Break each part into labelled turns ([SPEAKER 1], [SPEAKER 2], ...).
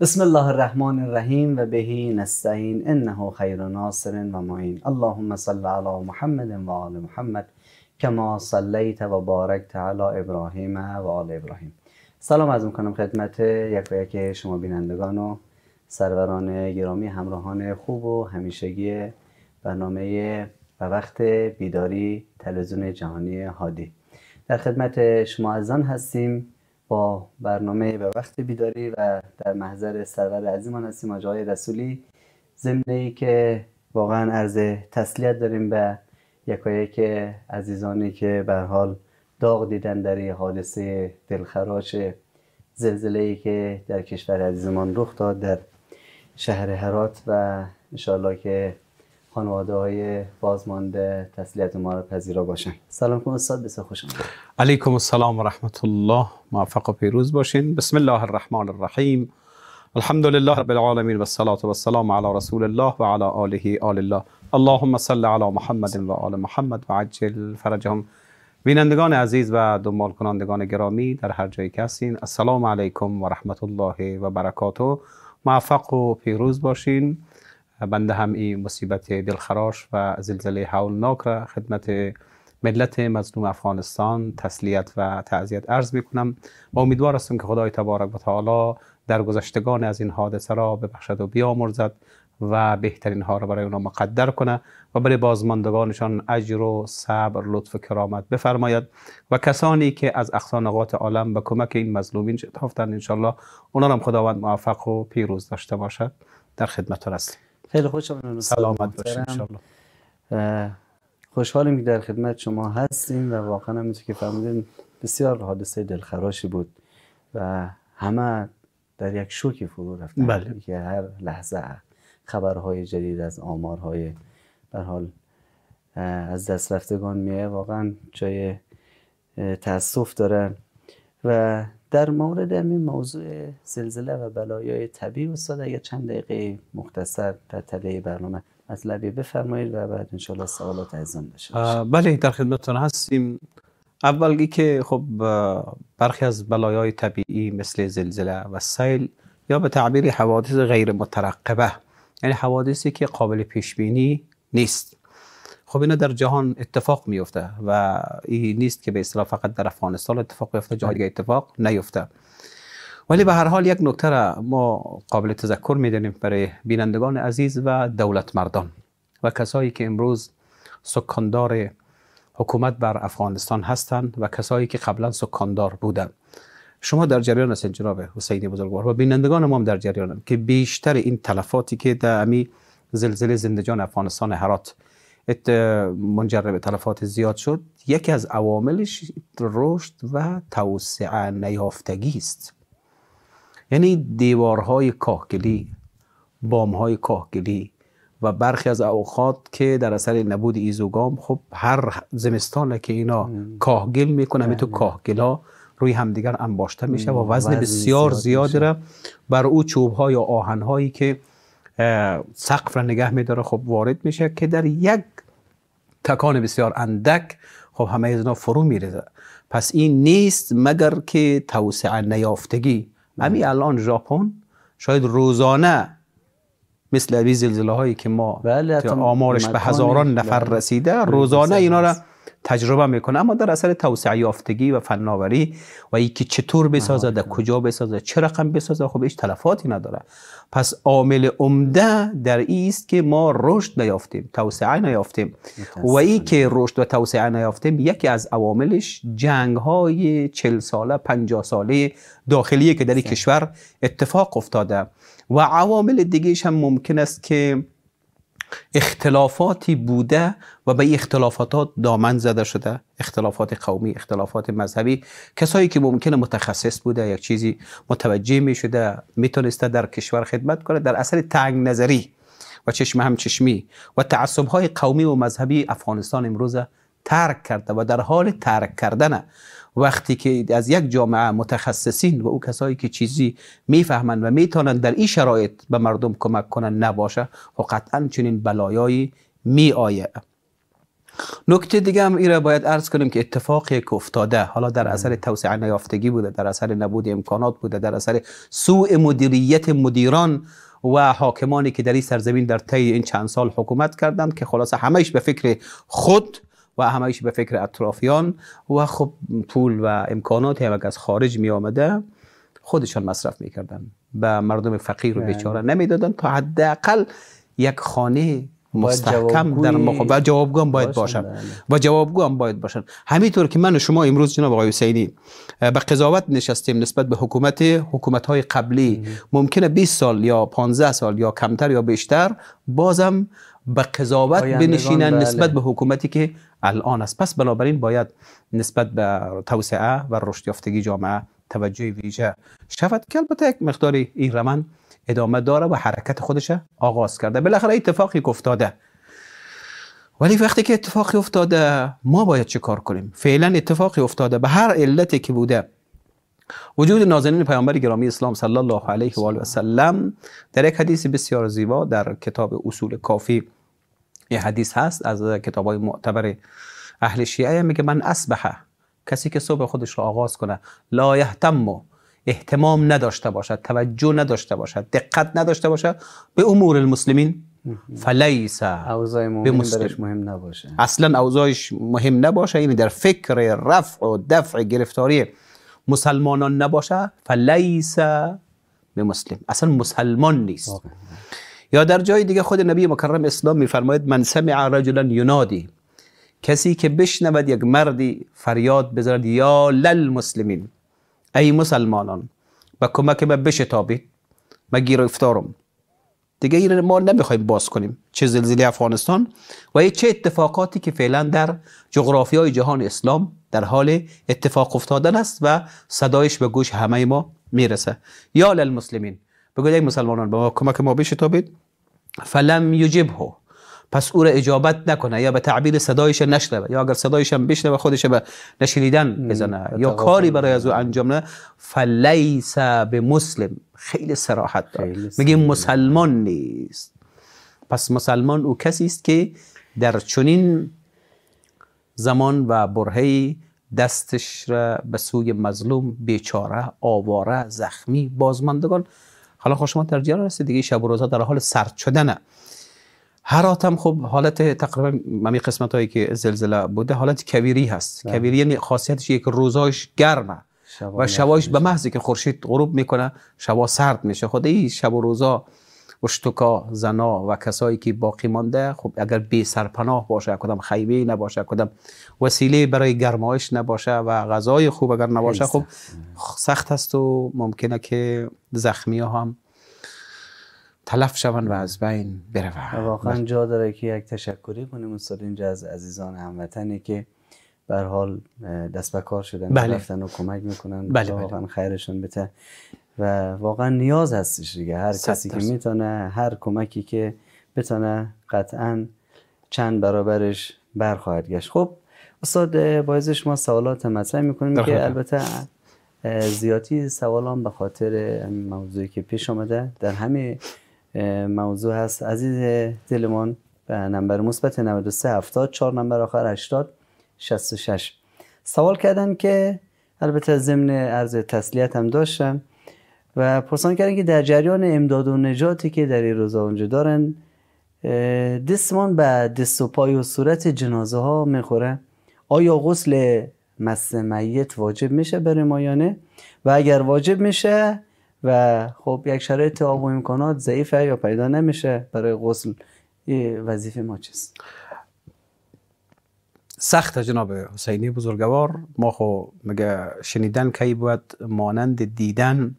[SPEAKER 1] بسم الله الرحمن الرحیم و بهی نستعین انه خیر ناصر و معین اللهم صل علی محمد و آل محمد کما صلیت و بارکت علی ابراهیم و آل ابراهیم سلام از میکنم خدمت یک و یک شما بینندگان و سروران گرامی همراهان خوب و همیشگی برنامه و وقت بیداری تلویزیون جهانی هادی در خدمت شما ازان هستیم با برنامه به وقت بیداری و در محضر سرور عزیزمان هستیم آجای رسولی ضمن ای که واقعا عرض تسلیت داریم به یکایی که عزیزانی که به حال داغ دیدن در این حادثه دلخراش زلزله ای که در کشور عزیزمان رخ داد در شهر هرات و انشاءالله که خانواده های بازمانده تسلیت ما را پذیرا باشن سلام کنم استاد بسیار خوش آمدید
[SPEAKER 2] علیکم السلام و رحمت الله موفق و پیروز باشین بسم الله الرحمن الرحیم الحمد لله رب العالمین و الصلاة و السلام علی رسول الله و علی آله آل الله اللهم صل على محمد و آل محمد و عجل فرجهم بینندگان عزیز و دنبال کنندگان گرامی در هر جایی که هستین السلام علیکم و رحمت الله و برکاته موفق و پیروز باشین بنده هم این مصیبت دلخراش و زلزله حولناک را خدمت ملت مظلوم افغانستان تسلیت و تعذیت عرض میکنم و امیدوار هستم که خدای تبارک و تعالی در گذشتگان از این حادثه را ببخشد و بیامرزد و بهترین ها را برای اونا مقدر کنه و برای بازماندگانشان اجر و صبر لطف و کرامت بفرماید و کسانی که از اخصانقات عالم به کمک این مظلومین شتافتند انشالله اونا هم خداوند موفق و پیروز داشته
[SPEAKER 1] باشد در خدمت هستیم خیلی خوش آمدید سلامت خوشحالیم که در خدمت شما هستیم و واقعا همینطور که فرمودین بسیار حادثه دلخراشی بود و همه در یک شوکی فرو رفتن بله. که هر لحظه خبرهای جدید از آمارهای در حال از دست رفتگان میه واقعا جای تاسف داره و در مورد همین موضوع زلزله و بلایای طبیعی استاد اگر چند دقیقه مختصر در طبیعی برنامه مطلبی بفرمایید و بعد انشالله سوالات ازم بشه
[SPEAKER 2] بله در خدمتتون هستیم اول که خب برخی از بلایای طبیعی مثل زلزله و سیل یا به تعبیر حوادث غیر مترقبه یعنی حوادثی که قابل پیش بینی نیست خب اینا در جهان اتفاق میفته و این نیست که به اصطلاح فقط در افغانستان اتفاق میفته جای دیگه اتفاق نیفته ولی به هر حال یک نکته را ما قابل تذکر میدانیم برای بینندگان عزیز و دولت مردان و کسایی که امروز سکاندار حکومت بر افغانستان هستند و کسایی که قبلا سکاندار بودند شما در جریان هستید جناب حسینی بزرگوار و بینندگان ما هم در هم که بیشتر این تلفاتی که در امی زلزله زندجان افغانستان هرات منجر به تلفات زیاد شد یکی از عواملش رشد و توسعه نیافتگی است یعنی دیوارهای کاهگلی بامهای کاهگلی و برخی از اوقات که در اثر نبود ایزوگام خب هر زمستان که اینا کاهگل میکنه تو بله. کاهگلا روی همدیگر انباشته میشه و وزن, بسیار زیادی را بر او چوب های یا آهن هایی که سقف را نگه میداره خب وارد میشه که در یک تکان بسیار اندک خب همه از فرو میرزه پس این نیست مگر که توسعه نیافتگی همین الان ژاپن شاید روزانه مثل این زلزله هایی که ما بله آمارش به هزاران بله. نفر رسیده بله، روزانه اینا را تجربه میکنه اما در اثر توسعه یافتگی و فناوری و اینکه چطور بسازه در کجا بسازه چه رقم بسازه خب هیچ تلفاتی نداره پس عامل عمده در ایست که ما رشد نیافتیم توسعه نیافتیم و ای که رشد و توسعه نیافتیم یکی از عواملش جنگ های چل ساله پنجاه ساله داخلیه که در این کشور اتفاق افتاده و عوامل دیگهش هم ممکن است که اختلافاتی بوده و به این اختلافات دامن زده شده اختلافات قومی اختلافات مذهبی کسایی که ممکنه متخصص بوده یک چیزی متوجه می شده میتونسته در کشور خدمت کنه در اثر تنگ نظری و چشم هم چشمی و تعصب های قومی و مذهبی افغانستان امروز ترک کرده و در حال ترک کردنه وقتی که از یک جامعه متخصصین و او کسایی که چیزی میفهمند و میتونند در این شرایط به مردم کمک کنند نباشه و خب قطعا چنین بلایایی می آیه نکته دیگه هم ایره باید عرض کنیم که اتفاقی که افتاده حالا در اثر توسعه نیافتگی بوده در اثر نبود امکانات بوده در اثر سوء مدیریت مدیران و حاکمانی که در این سرزمین در طی این چند سال حکومت کردند که خلاصه همش به فکر خود و همهش به فکر اطرافیان و خب پول و امکانات هم از خارج می آمده خودشان مصرف کردن و مردم فقیر و بله. بیچاره نمیدادن تا حداقل یک خانه مستحکم در و جوابگو هم باید باشن بله. و جوابگو هم باید باشن همینطور که من و شما امروز جناب آقای حسینی به قضاوت نشستیم نسبت به حکومت حکومت های قبلی ممکنه 20 سال یا 15 سال یا کمتر یا بیشتر بازم به قضاوت بنشینند بله. نسبت به حکومتی که الان است پس بنابراین باید نسبت به توسعه و رشد یافتگی جامعه توجه ویژه شود که البته یک مقدار این رمن ادامه داره و حرکت خودش آغاز کرده بالاخره اتفاقی افتاده ولی وقتی که اتفاقی افتاده ما باید چه کار کنیم فعلا اتفاقی افتاده به هر علتی که بوده وجود نازنین پیامبر گرامی اسلام صلی الله علیه و آله و سلم در یک حدیث بسیار زیبا در کتاب اصول کافی یه حدیث هست از کتاب های معتبر اهل شیعه میگه من اسبحه کسی که صبح خودش را آغاز کنه لا یهتم اهتمام نداشته باشد توجه نداشته باشد دقت نداشته باشد به امور المسلمین فلیس به مهم
[SPEAKER 1] مهم نباشه
[SPEAKER 2] اصلا اوضاعش مهم نباشه یعنی در فکر رفع و دفع گرفتاری مسلمانان نباشه فلیس به مسلم اصلا مسلمان نیست یا در جای دیگه خود نبی مکرم اسلام میفرماید من سمع رجلا ینادی کسی که بشنود یک مردی فریاد بزند یا للمسلمین ای مسلمانان و کمک من بشتابید ما گیر افتارم دیگه این ما نمیخوایم باز کنیم چه زلزله افغانستان و چه اتفاقاتی که فعلا در جغرافیای جهان اسلام در حال اتفاق افتادن است و صدایش به گوش همه ما میرسه یا للمسلمین بگوید یک مسلمانان به ما کمک ما بشتابید فلم یجبه پس او را اجابت نکنه یا به تعبیر صدایش نشنوه یا اگر صدایش هم بشنوه خودش به نشنیدن بزنه یا کاری برای از او انجام نه فلیس به مسلم خیلی سراحت داره میگه مسلمان نیست پس مسلمان او کسی است که در چنین زمان و برهی دستش را به سوی مظلوم بیچاره آواره زخمی بازماندگان حالا خوش خب شما در جریان هستید دیگه شب و روزا در حال سرد شدنه هر آتم خب حالت تقریبا ممی قسمت هایی که زلزله بوده حالت کویری هست ده. بله. کویری یعنی خاصیتش یک روزاش گرمه و شبایش به محضی که خورشید غروب میکنه شبا سرد میشه خود این شب و روزا اشتکا زنا و کسایی که باقی مانده خب اگر بی سرپناه باشه کدام خیمه نباشه کدام وسیله برای گرمایش نباشه و غذای خوب اگر نباشه خب سخت است و ممکنه که زخمی ها هم تلف شوند و از بین برون واقعا
[SPEAKER 1] جا داره که یک تشکری کنیم استاد اینجا از عزیزان هموطنی که بر حال دست به کار شدن بله. رفتن و کمک میکنن بله بله. خیرشون بته و واقعا نیاز هستش دیگه هر کسی که میتونه هر کمکی که بتونه قطعا چند برابرش برخواهد گشت خب استاد بایزش ما سوالات مطرح میکنیم که البته زیادی سوالان به خاطر موضوعی که پیش آمده در همه موضوع هست عزیز دلمان به نمبر مثبت 93 70 4 نمبر آخر 80 66 سوال کردن که البته ضمن عرض تسلیت هم داشتم و پرسان کردن که در جریان امداد و نجاتی که در این روزا اونجا دارن دستمان به دست و پای و صورت جنازه ها میخوره، آیا غسل مس میت واجب میشه برای نه؟ و اگر واجب میشه و خب یک شرایط آب و امکانات ضعیفه یا پیدا نمیشه برای غسل وظیفه ما چیست
[SPEAKER 2] سخت جناب حسینی
[SPEAKER 1] بزرگوار ما خو مگه شنیدن کی
[SPEAKER 2] بود مانند دیدن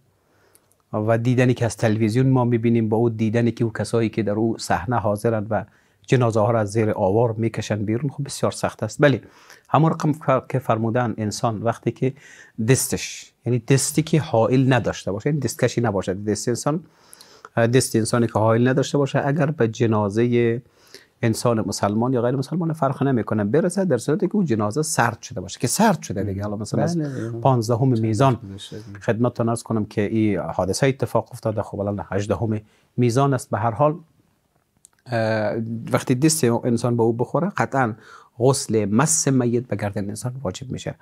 [SPEAKER 2] و دیدنی که از تلویزیون ما میبینیم با او دیدنی که او کسایی که در او صحنه حاضرند و جنازه ها را از زیر آوار میکشند بیرون خب بسیار سخت است بله همون رقم که فرمودن انسان وقتی که دستش یعنی دستی که حائل نداشته باشه یعنی دستکشی نباشد دست انسان دست انسانی که حائل نداشته باشه اگر به جنازه انسان مسلمان یا غیر مسلمان فرق نمیکنه برسه در صورتی که او جنازه سرد شده باشه که سرد شده دیگه حالا مثلا از 15 بله. همه میزان خدمتتون عرض کنم که این حادثه اتفاق افتاده خب الان 18 هم میزان است به هر حال وقتی دست انسان به او بخوره قطعا غسل مس میت به گردن انسان واجب میشه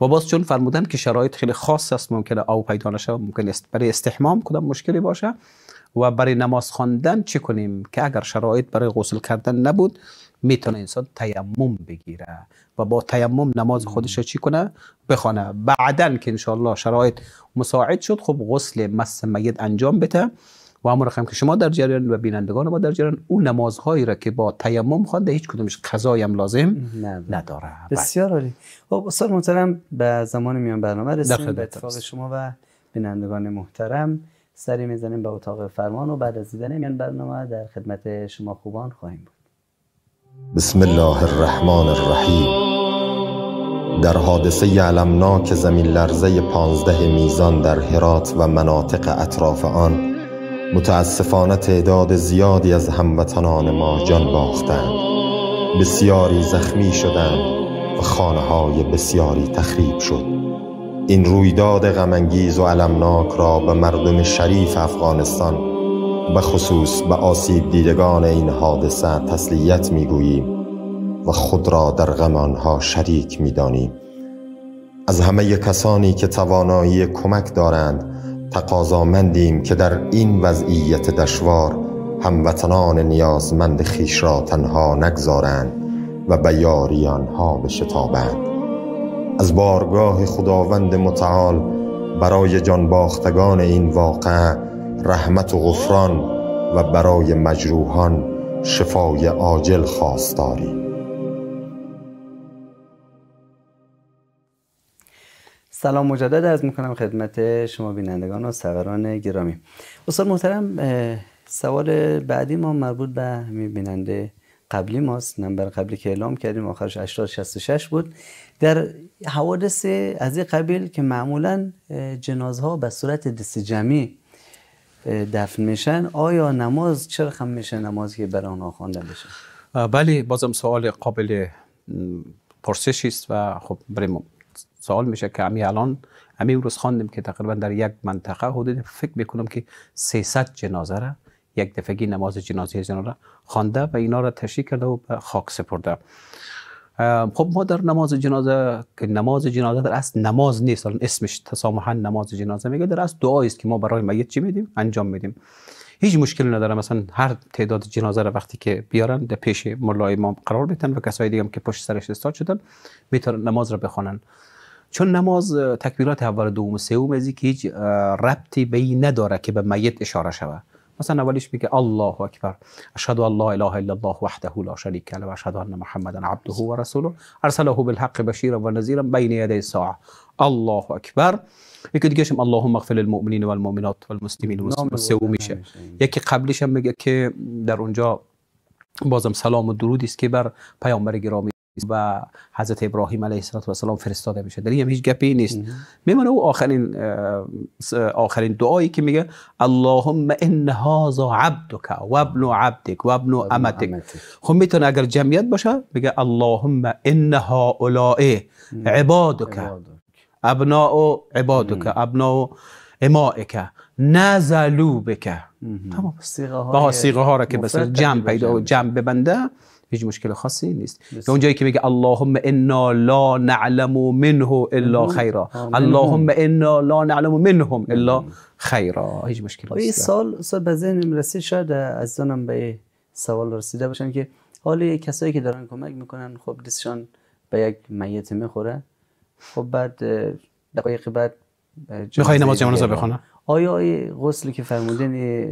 [SPEAKER 2] و باز چون فرمودن که شرایط خیلی خاص است ممکنه او پیدا نشه ممکن است برای استحمام کدام مشکلی باشه و برای نماز خواندن چه کنیم که اگر شرایط برای غسل کردن نبود میتونه انسان تیمم بگیره و با تیمم نماز خودش چی کنه بخونه بعدا که انشالله شرایط مساعد شد خب غسل مس میت انجام بده و همون رقم که شما در جریان و بینندگان ما در جریان اون نمازهایی را که با تیمم خوانده هیچ کدومش قضایی هم لازم
[SPEAKER 1] نداره بله. بسیار عالی خب استاد محترم به زمان میان برنامه رسیدیم به اتفاق شما و بینندگان محترم سری میزنیم به اتاق فرمان و بعد از دیدن این برنامه در خدمت شما خوبان خواهیم بود
[SPEAKER 3] بسم الله الرحمن الرحیم در حادثه علمناک زمین لرزه پانزده میزان در هرات و مناطق اطراف آن متاسفانه تعداد زیادی از هموطنان ما جان باختند بسیاری زخمی شدند و خانه های بسیاری تخریب شد این رویداد غمانگیز و علمناک را به مردم شریف افغانستان به خصوص به آسیب دیدگان این حادثه تسلیت میگوییم و خود را در غم آنها شریک میدانیم از همه کسانی که توانایی کمک دارند مندیم که در این وضعیت دشوار هموطنان نیازمند خیش را تنها نگذارند و به یاری آنها بشتابند از بارگاه خداوند متعال برای جان باختگان این واقعه رحمت و غفران و برای مجروحان شفای عاجل خواستاری
[SPEAKER 1] سلام مجدد از میکنم خدمت شما بینندگان و سوران گرامی استاد محترم سوال بعدی ما مربوط به بیننده قبلی ماست نمبر قبلی که اعلام کردیم آخرش 866 بود در حوادث از این قبیل که معمولا جنازه ها به صورت دست جمعی دفن میشن آیا نماز چرا خم میشه نماز که برای آنها خوانده بشه
[SPEAKER 2] بله بازم سوال قابل پرسشی است و خب بریم سوال میشه که امی الان امی روز خواندیم که تقریبا در یک منطقه حدود فکر میکنم که 300 جنازه را یک دفعه نماز جنازه جنازه خوانده و اینا را تشریح کرده و به خاک سپرده خب ما در نماز جنازه که نماز جنازه در اصل نماز نیست اسمش تسامحا نماز جنازه میگه در اصل دعایی است که ما برای میت چی میدیم انجام میدیم هیچ مشکل نداره مثلا هر تعداد جنازه را وقتی که بیارن در پیش ملا امام قرار بدن و کسای دیگه هم که پشت سرش استاد شدن میتونن نماز را بخوانن چون نماز تکبیرات اول دوم سوم ازی که هیچ ربطی به این نداره که به میت اشاره شود مثلا اولیش میگه الله اکبر اشهد ان لا اله الا الله وحده لا شریک له و اشهد ان محمدا عبده و رسوله ارسله بالحق بشیرا و نذیرا بین یدی الساعه الله اکبر یکی دیگه اللهم اغفر للمؤمنین والمؤمنات والمسلمین و یکی قبلش هم میگه که در اونجا بازم سلام و درودی است که بر پیامبر گرامی و حضرت ابراهیم علیه السلام فرستاده میشه در این هیچ گپی نیست میمونه او آخرین آخرین دعایی که میگه اللهم ان هذا عبدك وابن عبدك وابن امتك خب میتونه اگر جمعیت باشه میگه اللهم ان هؤلاء عبادك ابناء عبادك ابناء امائك، نزلو بك
[SPEAKER 1] تمام سیغه ها را که بس جمع پیدا
[SPEAKER 2] جمع ببنده هیچ مشکل خاصی نیست که اونجایی که میگه اللهم انا لا نعلم منه الا خیرا اللهم انا لا نعلم منهم الا خیرا هیچ مشکل نیست خب، این سال
[SPEAKER 1] سال به ذهن رسید شاید از دانم به سوال رسیده باشن که حال کسایی که دارن کمک میکنن خب دستشان به یک میت میخوره خب بعد دقایق بعد میخوای نماز جنازه بخونه آیا غسلی که فرمودین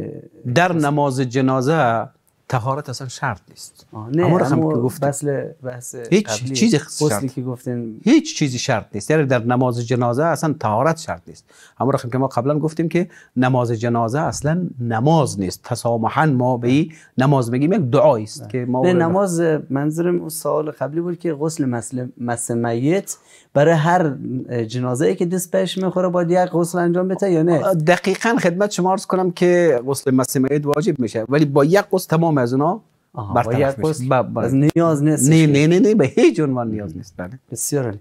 [SPEAKER 1] در نماز
[SPEAKER 2] جنازه تهارت اصلا شرط نیست نه اما رقم خب
[SPEAKER 1] که گفتیم هیچ چیز شرط که گفتیم
[SPEAKER 2] هیچ چیزی شرط نیست یعنی در نماز جنازه اصلا تهارت شرط نیست اما رقم خب که ما قبلا گفتیم که نماز جنازه اصلا نماز نیست تسامحا
[SPEAKER 1] ما به نماز میگیم یک دعایی است بله. که ما نه نماز منظورم سوال قبلی بود که غسل مسل مس میت برای هر جنازه ای که دست پیش میخوره باید یک غسل انجام بده یا نه دقیقاً خدمت شما عرض کنم که غسل مس میت واجب میشه
[SPEAKER 2] ولی با یک غسل تمام کدام از اونا
[SPEAKER 1] برطرف میشه نیاز نیست نه نه نه نه به هیچ عنوان نیاز نیست بله, بله. بسیار عالی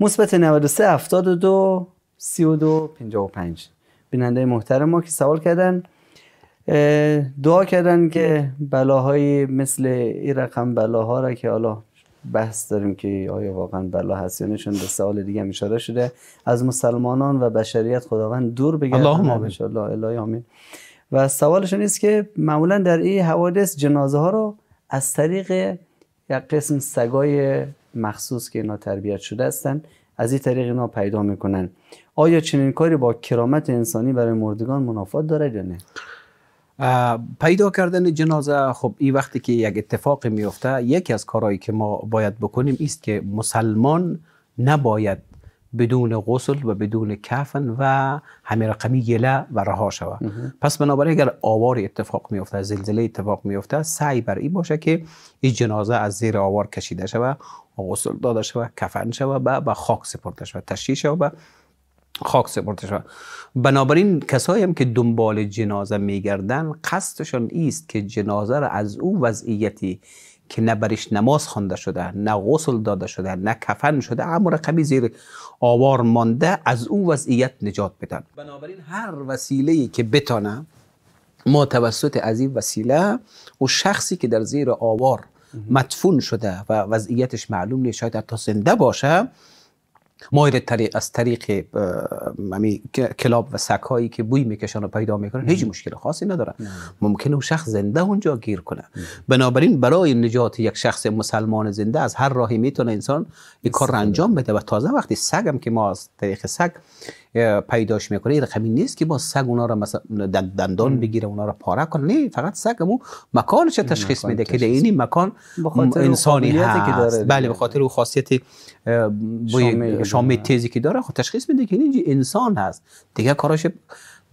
[SPEAKER 1] مثبت 93 72 32 55 بیننده محترم ما که سوال کردن دعا کردن که بلاهای مثل این رقم بلاها را که حالا بحث داریم که آیا واقعا بلا هست یا نشون به سوال دیگه هم اشاره شده از مسلمانان و بشریت خداوند دور بگردن اللهم آمین الله آمین و سوالشون است که معمولا در این حوادث جنازه ها رو از طریق یک قسم سگای مخصوص که اینا تربیت شده هستن از این طریق اینا پیدا میکنن آیا چنین کاری با کرامت انسانی برای مردگان منافات دارد یا نه
[SPEAKER 2] پیدا کردن جنازه خب این وقتی که یک اتفاق میفته یکی از کارهایی که ما باید بکنیم است که مسلمان نباید بدون غسل و بدون کفن و همه رقمی گله و رها شود پس بنابراین اگر آوار اتفاق میفته زلزله اتفاق میفته سعی بر این باشه که این جنازه از زیر آوار کشیده شود غسل داده شود کفن شود و به خاک سپرده شود تشییع شود به خاک سپرده شود بنابراین کسایی هم که دنبال جنازه میگردن قصدشان ایست که جنازه را از او وضعیتی که نه برش نماز خوانده شده نه غسل داده شده نه کفن شده اما رقمی زیر آوار مانده از او وضعیت نجات بدن بنابراین هر وسیله که بتانه ما توسط از این وسیله او شخصی که در زیر آوار مدفون شده و وضعیتش معلوم نیست شاید حتی زنده باشه ماهر طریق از طریق یعنی کلاب و سک هایی که بوی میکشن و پیدا میکنن هیچ مشکل خاصی نداره ممکنه اون شخص زنده اونجا گیر کنه بنابراین برای نجات یک شخص مسلمان زنده از هر راهی میتونه انسان این کار را انجام بده و تازه وقتی سگم که ما از طریق سگ پیداش میکنه این رقمی نیست که با سگ اونا را مثلا دندان بگیره اونا را پاره کنه نه فقط سگ اون مکانش تشخیص میده که در اینی مکان انسانی هست بله به خاطر او خاصیت بوی شامه تیزی که داره خب تشخیص میده که این انسان هست دیگه کاراش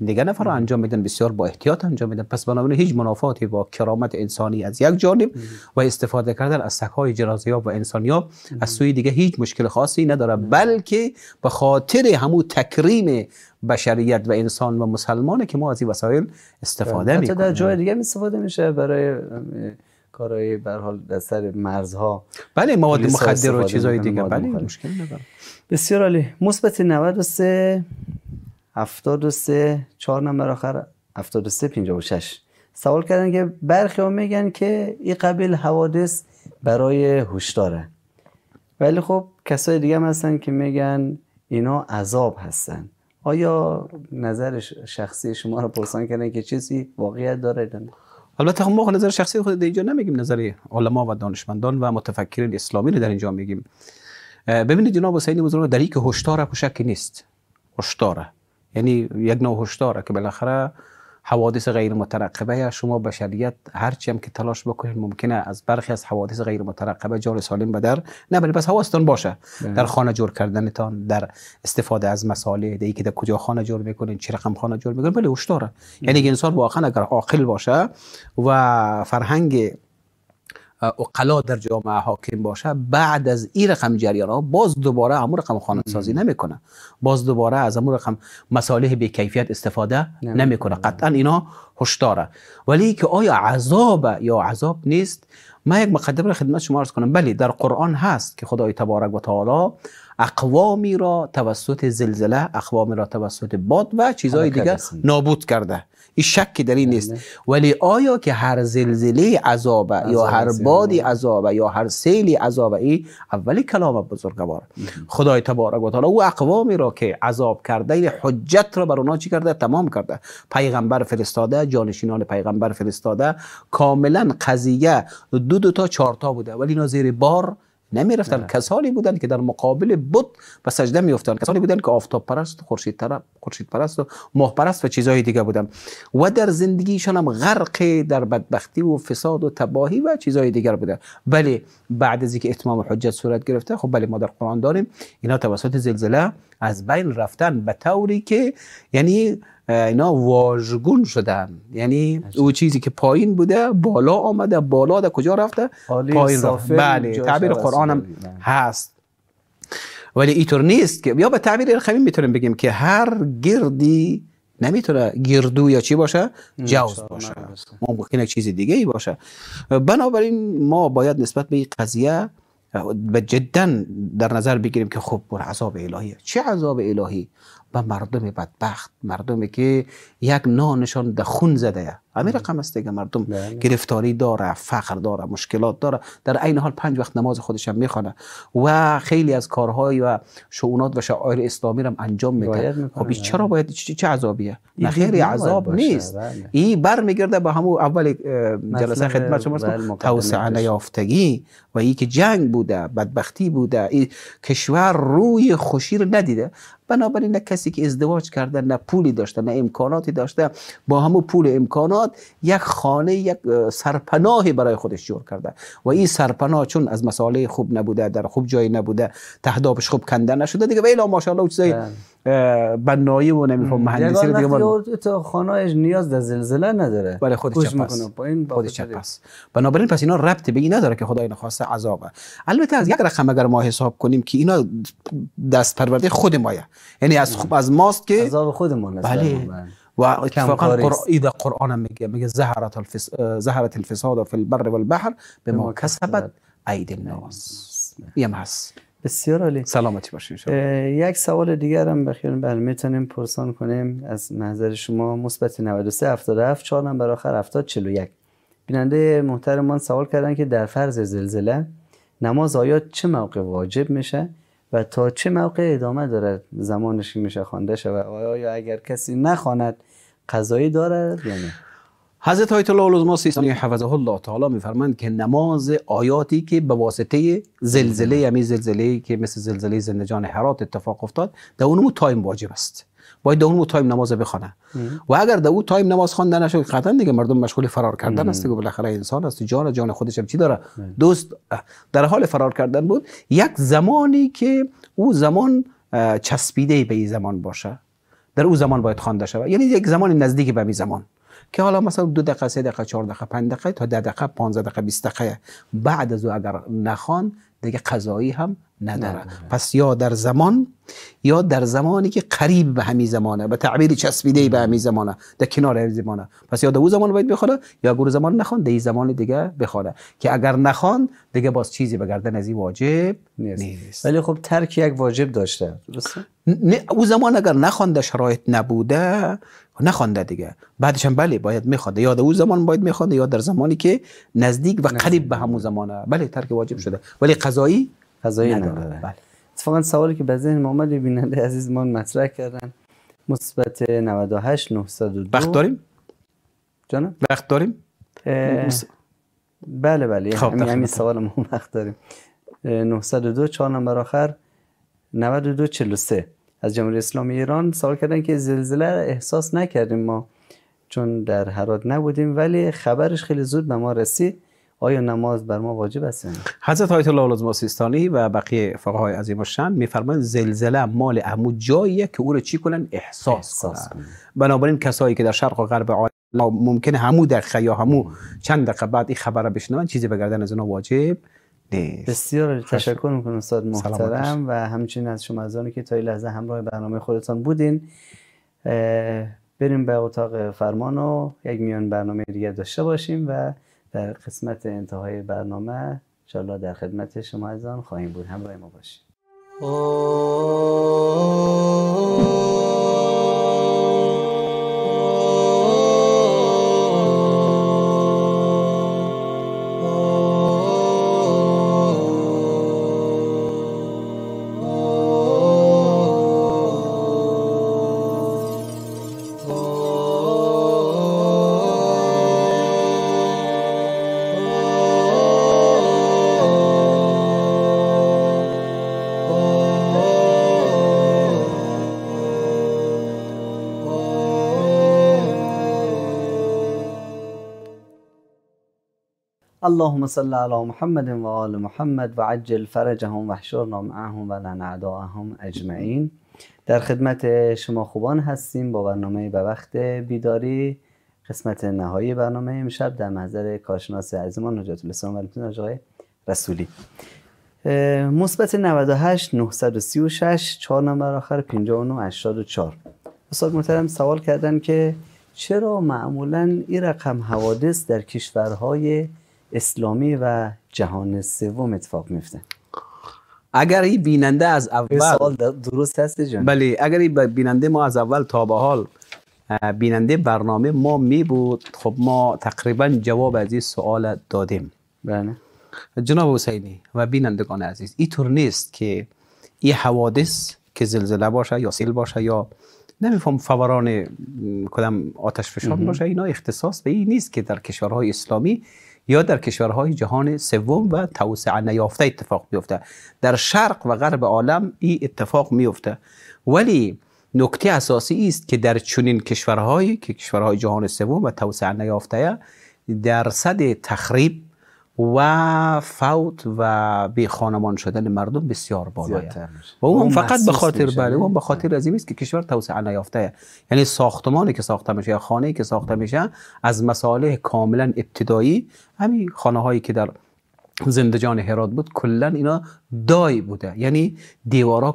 [SPEAKER 2] دیگه نفر انجام میدن بسیار با احتیاط انجام میدن پس بنابراین هیچ منافاتی با کرامت انسانی از یک جانب و استفاده کردن از سکهای ها و ها از سوی دیگه هیچ مشکل خاصی نداره بلکه به خاطر همو تکریم بشریت و انسان و مسلمان که ما از این وسایل استفاده میکنیم در
[SPEAKER 1] جای دیگه استفاده میشه برای کارهای به حال در سر مرزها بله مواد مخدر و چیزهای دیگه بله نداره بسیار عالی مثبت 93 73 4 نمبر آخر 73 56 سوال کردن که برخی ها میگن که این قبیل حوادث برای هوشداره ولی خب کسای دیگه هم هستن که میگن اینا عذاب هستن آیا نظر شخصی شما رو پرسان کردن که چیزی واقعیت داره دن؟
[SPEAKER 2] البته خب ما نظر شخصی خود در اینجا نمیگیم نظر علما و دانشمندان و متفکرین اسلامی رو در اینجا میگیم ببینید جناب حسینی بزرگ در که هشدار شکی نیست هشدار یعنی یک نوع هشدار که بالاخره حوادث غیر مترقبه شما بشریت هر هم که تلاش بکنید ممکنه از برخی از حوادث غیر مترقبه جار سالم به در نبری بس حواستان باشه بله. در خانه جور کردنتان در استفاده از مصالح دی که در کجا خانه جور میکنین چه رقم خانه جور میکنین بله هوشداره بله. یعنی انسان واقعا اگر عاقل باشه و فرهنگ اقلا در جامعه حاکم باشه بعد از این رقم جریان ها باز دوباره همون رقم خانه سازی نمیکنه باز دوباره از همون رقم مصالح به کیفیت استفاده نمیکنه قطعا اینا هشداره ولی که آیا عذاب یا عذاب نیست من یک مقدمه خدمت شما عرض کنم بله در قرآن هست که خدای تبارک و تعالی اقوامی را توسط زلزله اقوامی را توسط باد و چیزهای دیگر نابود کرده این شکی در این نیست بله. ولی آیا که هر زلزله عذابه یا هر بادی عذابه یا هر سیلی عذابه ای اولی کلام بزرگوار خدای تبارک و تعالی او اقوامی را که عذاب کرده این یعنی حجت را بر اونها چی کرده تمام کرده پیغمبر فرستاده جانشینان پیغمبر فرستاده کاملا قضیه دو دو تا چهار تا بوده ولی اینا بار نمیرفتن نه. کسانی بودند که در مقابل بت و سجده میافتادند کسانی بودند که آفتاب پرست خورشید خورشید پرست و ماه پرست و چیزهای دیگه بودند و در زندگیشان هم غرق در بدبختی و فساد و تباهی و چیزهای دیگر بودند بله بعد از اینکه اتمام حجت صورت گرفته خب بله ما در قرآن داریم اینا توسط زلزله از بین رفتن به طوری که یعنی اینا واژگون شدن یعنی عجب. او چیزی که پایین بوده بالا آمده بالا ده کجا رفته پایین رفته بله تعبیر قرآن هم بله. هست ولی اینطور نیست که یا به تعبیر ارخمی میتونیم بگیم که هر گردی نمیتونه گردو یا چی باشه جوز باشه ممکنه چیز دیگه ای باشه بنابراین ما باید نسبت به این قضیه به جدا در نظر بگیریم که خب بر عذاب الهی چه عذاب الهی به مردم بدبخت مردمی که یک نانشان در خون زده همین رقم است دیگه مردم بله. گرفتاری داره فقر داره مشکلات داره در عین حال پنج وقت نماز خودش هم میخونه و خیلی از کارهای و شعونات و شعائر اسلامی هم انجام میده خب چرا بله. باید چه چه عذابیه خیر عذاب نیست بله. این برمیگرده به همون اول جلسه خدمت شما توسعه نیافتگی و ای که جنگ بوده بدبختی بوده این کشور روی خوشی رو ندیده بنابراین نه کسی که ازدواج کرده نه پولی داشته نه امکاناتی داشته با همو پول امکانات یک خانه یک سرپناهی برای خودش جور کرده و این سرپناه چون از مساله خوب نبوده در خوب جایی نبوده تهدابش خوب کنده نشده دیگه ویلا ماشاءالله چیزای بله. بنایی و نمیفهم مهندسی رو دیگه ما
[SPEAKER 1] تا خانه نیاز در زلزله نداره بله خودش چپ پس
[SPEAKER 2] خود چپ پس بنابراین پس اینا ربطی به این نداره که خدای نخواسته عذابه البته از یک رقم اگر ما حساب کنیم که اینا دست پرورده خود مایه یعنی از خوب از ماست که عذاب خودمون بله
[SPEAKER 3] و اتفاقا قرآن
[SPEAKER 2] قرآن میگه میگه زهرت الفس... زهرت الفساد فی البر والبحر ما کسبت عید الناس یه بسیار
[SPEAKER 1] عالی سلامتی باشین یک سوال دیگر هم بخیر بله میتونیم پرسان کنیم از نظر شما مثبت 93 77 4 نمبر آخر 70 41 بیننده محترمان سوال کردن که در فرض زلزله نماز آیا چه موقع واجب میشه و تا چه موقع ادامه دارد زمانش میشه خوانده شود آیا اگر کسی نخواند قضایی دارد یا نه حضرت آیت الله العظما
[SPEAKER 2] سیستانی حفظه الله تعالی میفرمند که نماز آیاتی که به واسطه زلزله یعنی زلزله که مثل زلزله زندجان حرات اتفاق افتاد در اونمو تایم واجب است باید در اونمو تایم نماز بخونه و اگر در اون تایم نماز خوانده نشد قطعا دیگه مردم مشغول فرار کردن است که بالاخره انسان است جان جان خودش هم چی داره دوست در حال فرار کردن بود یک زمانی که او زمان چسبیده به این زمان باشه در او زمان باید خوانده شود یعنی یک زمان نزدیک به می زمان که حالا مثلا دو دقیقه سه دقیقه چهار دقیقه پنج دقیقه تا ده دقیقه پانزده دقیقه بیست دقیقه بعد از او اگر نخوان دیگه قضایی هم نداره پس یا در زمان یا در زمانی که قریب به همین زمانه به تعبیر چسبیده به همین زمانه در کنار همین زمانه پس یا در او زمان باید بخوره یا گور زمان نخوان در زمان دیگه بخوره که اگر نخوان دیگه باز چیزی به گردن از این واجب نیست ولی خب ترک یک واجب داشته درسته او زمان اگر نخوان در شرایط نبوده نخوانده دیگه بعدش هم بله باید میخواد یا او اون زمان باید میخواد یا در زمانی که نزدیک و قریب به همون زمانه بله ترک واجب شده ولی قضایی قضایی نداره
[SPEAKER 1] بله اتفاقا سوالی که به ذهن اومد بیننده عزیز ما مطرح کردن مثبت 98 902 وقت داریم جانم وقت داریم بله بله خب، همین همین سوال ما وقت داریم 902 چهار نمبر آخر 9243 از جمهوری اسلامی ایران سوال کردن که زلزله احساس نکردیم ما چون در حرات نبودیم ولی خبرش خیلی زود به ما رسید آیا نماز بر ما واجب است
[SPEAKER 2] حضرت آیت الله العظما سیستانی و بقیه فقهای عظیم الشان میفرمایند زلزله مال عمو جاییه که او رو چی احساس, احساس بنابراین کسایی که در شرق و غرب عالم ممکنه همو در خیا همو
[SPEAKER 1] چند دقیقه بعد این خبر چیزی به گردن از اونا واجب بسیار تشکر میکنم استاد محترم و همچنین از شما از که تا این لحظه همراه برنامه خودتان بودین بریم به اتاق فرمان و یک میان برنامه دیگه داشته باشیم و در قسمت انتهای برنامه انشاءالله در خدمت شما از آن خواهیم بود همراه ما باشیم اللهم صل على محمد و آل محمد و عجل فرجهم و احشرنا معهم و لنعداهم اجمعین در خدمت شما خوبان هستیم با برنامه به وقت بیداری قسمت نهایی برنامه امشب در محضر کارشناس عزیزمان حجت الاسلام و آقای رسولی مثبت 98 936 4 نمبر آخر 59 84 استاد محترم سوال کردن که چرا معمولا این رقم حوادث در کشورهای اسلامی و جهان سوم اتفاق میفته اگر این بیننده از اول سوال درست هست جان بله اگر این بیننده ما از اول
[SPEAKER 2] تا به حال بیننده برنامه ما می بود خب ما تقریبا جواب از این سوال دادیم بله جناب حسینی و بینندگان عزیز این طور نیست که این حوادث که زلزله باشه یا سیل باشه یا نمیفهم فوران کدام آتش فشان باشه اینا اختصاص به این نیست که در کشورهای اسلامی یا در کشورهای جهان سوم و توسعه نیافته اتفاق میفته در شرق و غرب عالم این اتفاق میفته ولی نکته اساسی است که در چنین کشورهایی که کشورهای جهان سوم و توسعه نیافته درصد تخریب و فوت و بی خانمان شدن مردم بسیار بالاست و اون فقط به خاطر بله اون به خاطر از این است که کشور توسعه نیافته یعنی ساختمانی که ساخته میشه یا خانه که ساخته میشه از مصالح کاملا ابتدایی همین خانه هایی که در زندجان هرات بود کلا اینا دای بوده یعنی دیوارا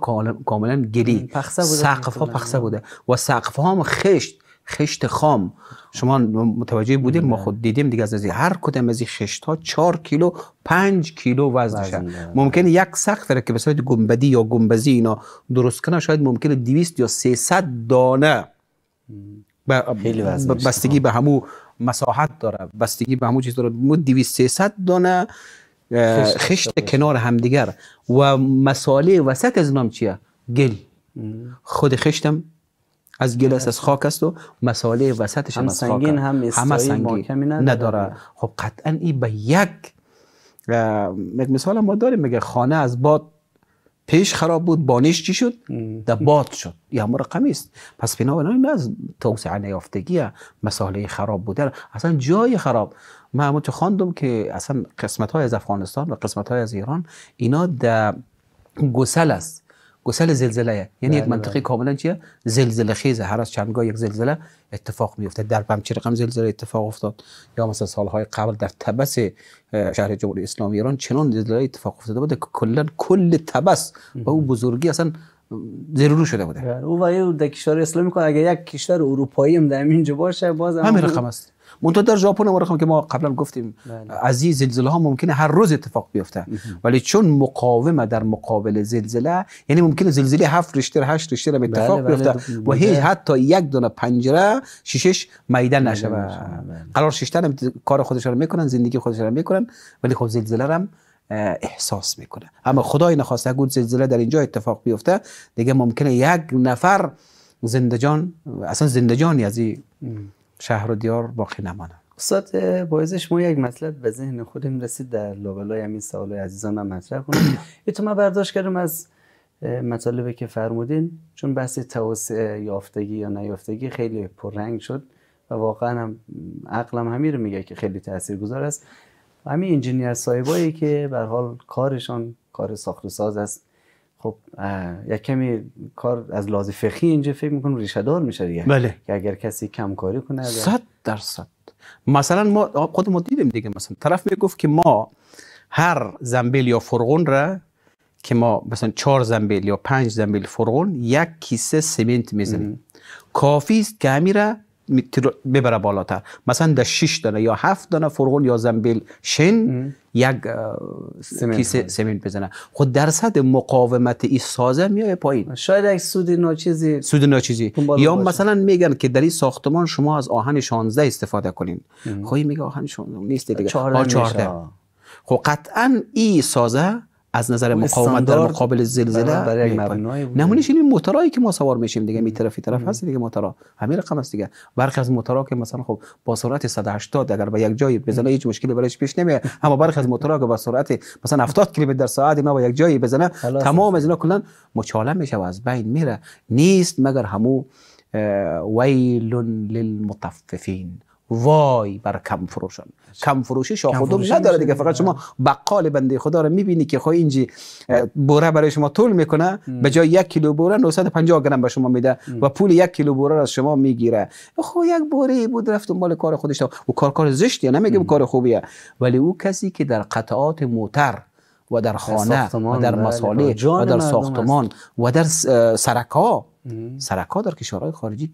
[SPEAKER 2] کاملا گلی سقف ها بوده و سقف ها هم خشت خشت خام شما متوجه بودیم ما بله. خود دیدیم دیگه از نزید. هر کدام از این خشت ها 4 کیلو 5 کیلو وزنشه ممکنه یک سخت را که به صورت گنبدی یا گنبزی اینا درست کنه شاید ممکن 200 یا 300 دانه بستگی به همو مساحت داره بستگی به همو چیز داره 200 300 دانه خشت, خشت کنار همدیگر و مساله وسط از نام چیه گل خود خشتم از گلس آره. از خاک است و مساله وسطش هم سنگین هم استایی نداره. خب قطعا این به یک مثال ما داریم میگه خانه از باد پیش خراب بود بانیش چی شد در باد شد یا همه رقمی است پس بنابراین از توسعه نیافتگی مساله خراب بوده اصلا جای خراب ما همون تو خواندم که اصلا قسمت های از افغانستان و قسمت های از ایران اینا در گسل است گسل زلزله یعنی یک بله، منطقه بله. کاملا چیه زلزله خیزه هر از چندگاه یک زلزله اتفاق میفته در بمچه رقم زلزله اتفاق افتاد یا مثلا سالهای قبل در تبس شهر جمهوری اسلامی ایران چنان زلزله اتفاق افتاده بوده که کلا کل تبس با اون بزرگی اصلا ضرورو شده بوده
[SPEAKER 1] بله. او و در کشور اسلامی کنه اگر یک کشور اروپایی هم در اینجا باشه باز همین رقم است منتها در ژاپن و که ما قبلا
[SPEAKER 2] گفتیم بله. از این زلزله ها ممکنه هر روز اتفاق بیفته ولی چون مقاومه در مقابل زلزله یعنی ممکنه زلزله هفت ریشتر هشت ریشتر هم اتفاق بله، بله، بیفته و هیچ حتی یک دونه پنجره شیشش میدان نشه قرار هم کار خودش رو میکنن زندگی خودش رو میکنن ولی خب زلزله هم احساس میکنه اما خدای نخواسته اگر زلزله در اینجا اتفاق بیفته دیگه ممکنه یک نفر زندجان اصلا زندجانی از این شهر و دیار باقی نمانند
[SPEAKER 1] استاد بایزش ما یک مطلب به ذهن خودم رسید در لابلای همین سوال عزیزان هم مطرح کنم تو من برداشت کردم از مطالبی که فرمودین چون بحث توسعه یافتگی یا نیافتگی خیلی پررنگ شد و واقعا هم عقلم همین رو میگه که خیلی تاثیرگذار است همین انجینیر سایبایی که به حال کارشان کار ساخت و ساز است خب یک کمی کار از لازم فقهی اینجا فکر میکنم ریشه دار میشه دیگه بله. که اگر کسی کمکاری کنه در... صد درصد
[SPEAKER 2] مثلا ما خود ما دیدیم دیگه مثلا طرف میگفت که ما هر زنبیل یا فرغون را که ما مثلا چهار زنبیل یا پنج زنبیل فرغون یک کیسه سیمنت میزنیم کافی است که ببره بالاتر مثلا در 6 دانه یا 7 دانه فرغون یا زنبیل شن ام. یک کیسه سمنت بزنه خود درصد مقاومت این سازه میای پایین شاید یک سود ناچیزی سود ناچیزی یا باشه. مثلا میگن که در این ساختمان شما از آهن 16 استفاده کنین خب میگه آهن 16 نیست دیگه 14 خب قطعا این سازه از نظر مقاومت در مقابل زلزله نمونش این موتورایی که ما سوار میشیم دیگه می طرفی طرف هست دیگه موتورا همین رقم است دیگه برخ از موتورا که مثلا خب با سرعت 180 اگر به یک جایی بزنه هیچ مشکلی برایش پیش نمیاد اما برخ از موتورا که با سرعت مثلا 70 کیلومتر در ساعت ما به یک جایی بزنه تمام از اینا کلا مچاله میشه از بین میره نیست مگر همو ویل للمطففین وای بر کم فروشان کم فروشی شاخودم نداره دیگه فقط شما بقال بله. بنده خدا رو میبینی که خو خب اینجی بله. بوره برای شما طول میکنه به جای یک کیلو بوره 950 گرم به شما میده و پول یک کیلو بوره رو از شما میگیره خب یک بوره بود رفت مال کار خودش خب، و کار کار زشتیه نمیگم کار خوبیه ولی او کسی که در قطعات موتر و در خانه و در بله، مساله، و در ساختمان و در سرکا سرکا در کشورهای خارجی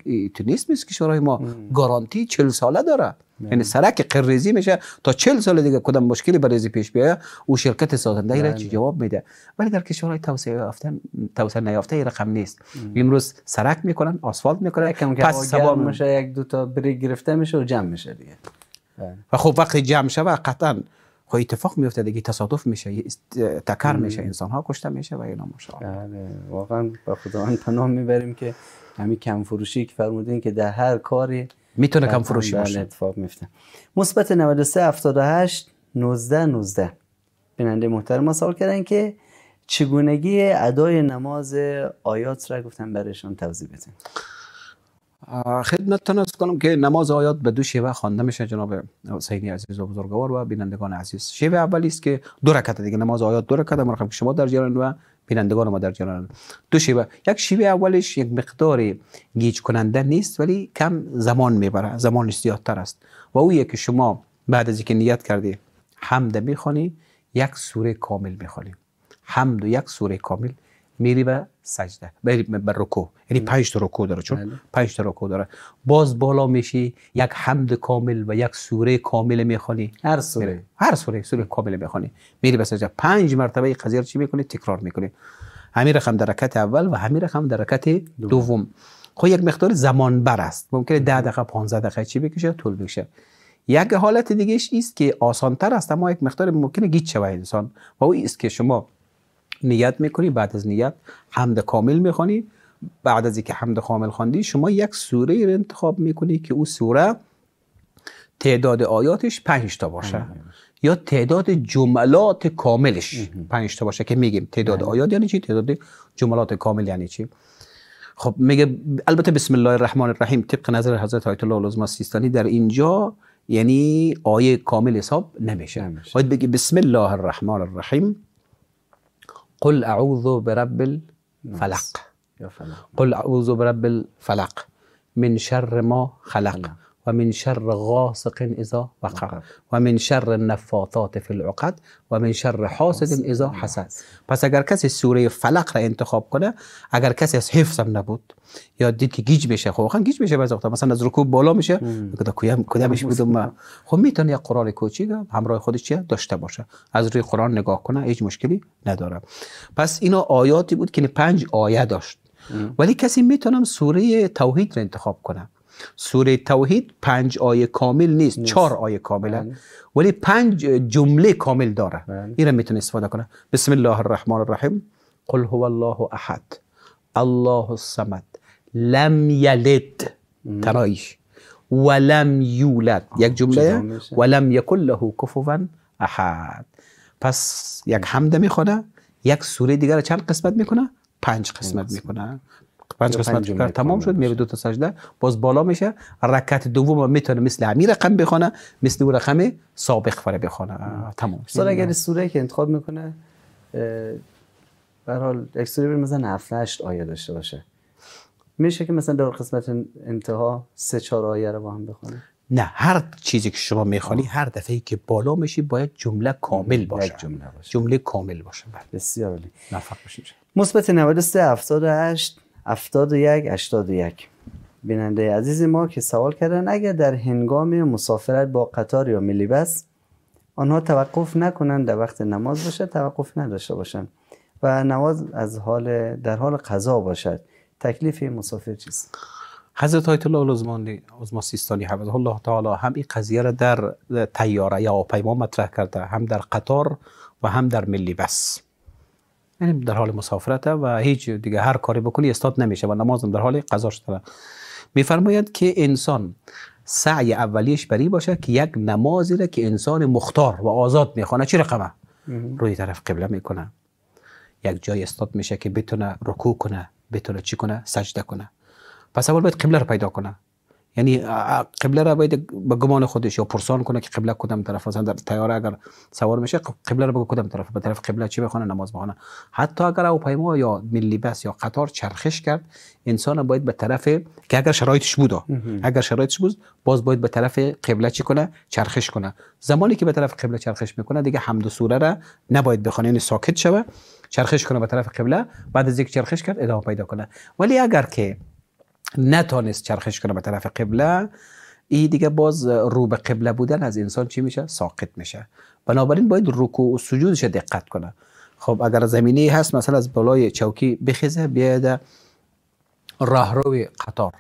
[SPEAKER 2] نیست که کشورهای ما گارانتی 40 ساله داره بله. یعنی سرک قرریزی میشه تا 40 سال دیگه کدام مشکلی برای پیش بیاید او شرکت سازنده را چی بله. جواب میده ولی در کشورهای توسعه یافته توسعه نیافته رقم نیست امروز سرک میکنن آسفالت میکنن پس سبا میشه
[SPEAKER 1] یک دو تا بری گرفته میشه و جمع میشه دیگه
[SPEAKER 2] و خب وقتی جمع شوه قطعا خب اتفاق میفته دیگه تصادف میشه
[SPEAKER 1] تکر میشه انسان ها کشته میشه و اینا ماشاءالله واقعا با خداوند پناه میبریم که همین کم فروشی که فرمودین که در هر کاری میتونه کم فروشی بله، باشه اتفاق میفته مثبت 93 78 19 19 بیننده محترم ما سوال کردن که چگونگی ادای نماز آیات را گفتن برایشان توضیح بدین
[SPEAKER 2] خدمت تنست کنم که نماز آیات به دو شیوه خوانده میشه جناب حسینی عزیز و بزرگوار و بینندگان عزیز شیوه اولی است که دو رکعت دیگه نماز آیات دو رکعت مرخم که شما در جریان و بینندگان ما در جریان دو شیوه یک شیوه اولش یک مقدار گیج کننده نیست ولی کم زمان میبره زمان زیادتر است و او که شما بعد از اینکه نیت کردی حمد میخوانی یک سوره کامل میخوانی حمد و یک سوره کامل میری به سجده بری به رکو یعنی بله. پنج تا رکو داره چون بله. پنج تا رکو داره باز بالا میشی یک حمد کامل و یک سوره کامل میخونی هر سوره هر سوره سوره کامل میخونی میری به سجده پنج مرتبه قضیه رو چی میکنی تکرار میکنی همین رقم در رکعت اول و همین رقم در رکعت دوم خب یک مقدار زمان بر است ممکنه 10 بله. دقیقه 15 دقیقه چی بکشه طول بکشه یک حالت دیگه است که آسان تر است اما یک مقدار ممکنه گیج شوه انسان و او است که شما نیت میکنی بعد از نیت حمد کامل میخوانی بعد از اینکه حمد کامل خواندی شما یک سوره رو انتخاب میکنی که او سوره تعداد آیاتش 5 تا باشه یا تعداد جملات کاملش پنج تا باشه که میگیم تعداد آیات یعنی چی تعداد جملات کامل یعنی چی خب میگه البته بسم الله الرحمن الرحیم طبق نظر حضرت آیت الله العظما سیستانی در اینجا یعنی آیه کامل حساب نمیشه باید بگی بسم الله الرحمن الرحیم قل أعوذ برب الفلق نعم. قل أعوذ برب الفلق من شر ما خلق و من شر غاسق اذا وقع و من شر النفاثات فی العقد و من شر حاسد اذا حسد پس اگر کسی سوره فلق را انتخاب کنه اگر کسی از حفظ هم نبود یا دید که گیج میشه خب واقعا گیج میشه بعضی مثلا از رکوب بالا میشه میگه کدام کدامش بودم من خب میتونه یک قرآن کوچیک همراه خودش چیه داشته باشه از روی قرآن نگاه کنه هیچ مشکلی نداره پس اینا آیاتی بود که پنج آیه داشت ولی کسی میتونم سوره توحید را انتخاب کنه سوره توحید پنج آیه کامل نیست, نیست. چهار آیه کامله بله. ولی پنج جمله کامل داره بله. این را میتونه استفاده کنه بسم الله الرحمن الرحیم قل هو الله احد الله الصمد لم یلد تنایش ولم یولد یک جمله ولم یکن له کفوا احد پس یک حمد میخونه یک سوره دیگر چند قسمت میکنه پنج قسمت میکنه پنج قسمت کار تمام شد میره دو تا سجده باز بالا میشه رکعت دوم میتونه مثل همین رقم بخونه مثل اون رقم سابق فره بخونه تمام سر یعنی اگر
[SPEAKER 1] سوره که انتخاب میکنه به حال یک سوره مثلا 7 آیه داشته باشه میشه که مثلا در قسمت انتها سه چهار آیه رو با هم بخونه
[SPEAKER 2] نه هر چیزی که شما میخوانی هر دفعه ای که
[SPEAKER 1] بالا میشی باید جمله کامل باشه جمله کامل باشه بله. بسیار عالی موفق باشید مثبت 93 71 81 بیننده عزیز ما که سوال کردن اگر در هنگام مسافرت با قطار یا ملی بس آنها توقف نکنند در وقت نماز باشه توقف نداشته باشند و نماز از حال در حال قضا باشد تکلیف مسافر چیست حضرت
[SPEAKER 2] آیت الله العظمانی سیستانی حفظه الله تعالی هم این قضیه را در تیاره یا پیما مطرح کرده هم در قطار و هم در ملی بس یعنی در حال مسافرت و هیچ دیگه هر کاری بکنی استاد نمیشه و نمازم در حال قضا شده میفرماید که انسان سعی اولیش بری باشه که یک نمازی را که انسان مختار و آزاد میخوانه چی رقمه روی طرف قبله میکنه یک جای استاد میشه که بتونه رکوع کنه بتونه چی کنه سجده کنه پس اول باید قبله رو پیدا کنه یعنی قبله را باید به گمان خودش یا پرسان کنه که قبله کدام طرف مثلا در تیاره اگر سوار میشه خب قبله را بگو کدام طرف به طرف قبله چی بخونه نماز بخونه حتی اگر او پیمو یا ملی بس یا قطار چرخش کرد انسان باید به طرف که اگر شرایطش بود اگر شرایطش بود باز باید به طرف قبله چی کنه چرخش کنه زمانی که به طرف قبله چرخش میکنه دیگه حمد و سوره را نباید بخونه یعنی ساکت شوه چرخش کنه به طرف قبله بعد از یک چرخش کرد ادامه پیدا کنه ولی اگر که نتانست چرخش کنه به طرف قبله ای دیگه باز رو به قبله بودن از انسان چی میشه ساقط میشه بنابراین باید رکوع و سجودش دقت کنه خب اگر زمینی هست مثلا از بالای چوکی بخیزه بیاید راهروی قطار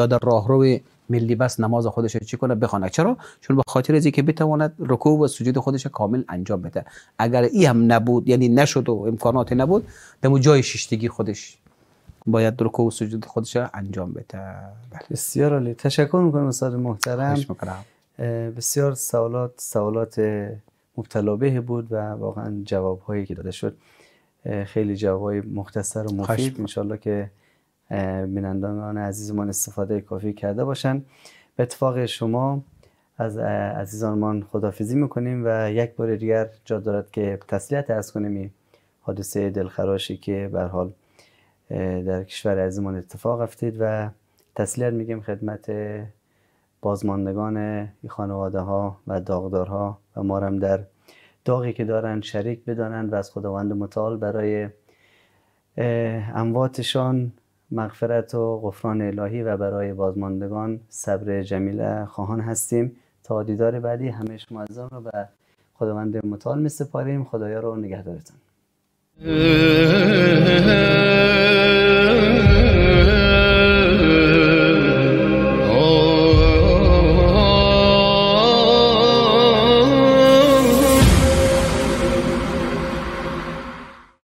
[SPEAKER 2] یا در راهروی ملی بس نماز خودش چی کنه بخونه چرا چون به خاطر از که بتواند رکوع و سجود خودش کامل انجام بده اگر این هم نبود یعنی نشد و امکانات نبود به جای شیشتگی خودش باید در و سجود خودش را انجام بده بله.
[SPEAKER 1] بسیار عالی تشکر میکنم استاد محترم بسیار سوالات سوالات مبتلا بود و واقعا جواب هایی که داده شد خیلی جواب های مختصر و مفید انشالله که بینندگان عزیزمان استفاده کافی کرده باشن به اتفاق شما از عزیزانمان خدافیزی میکنیم و یک بار دیگر جا دارد که تسلیت ارز کنیم حادثه دلخراشی که به حال در کشور عزیزمان اتفاق افتید و تسلیت میگیم خدمت بازماندگان خانواده ها و داغدارها و ما هم در داغی که دارن شریک بدانند و از خداوند متعال برای امواتشان مغفرت و غفران الهی و برای بازماندگان صبر جمیله خواهان هستیم تا دیدار بعدی همه شما از رو به خداوند متعال می سپاریم خدایا رو نگهدارتان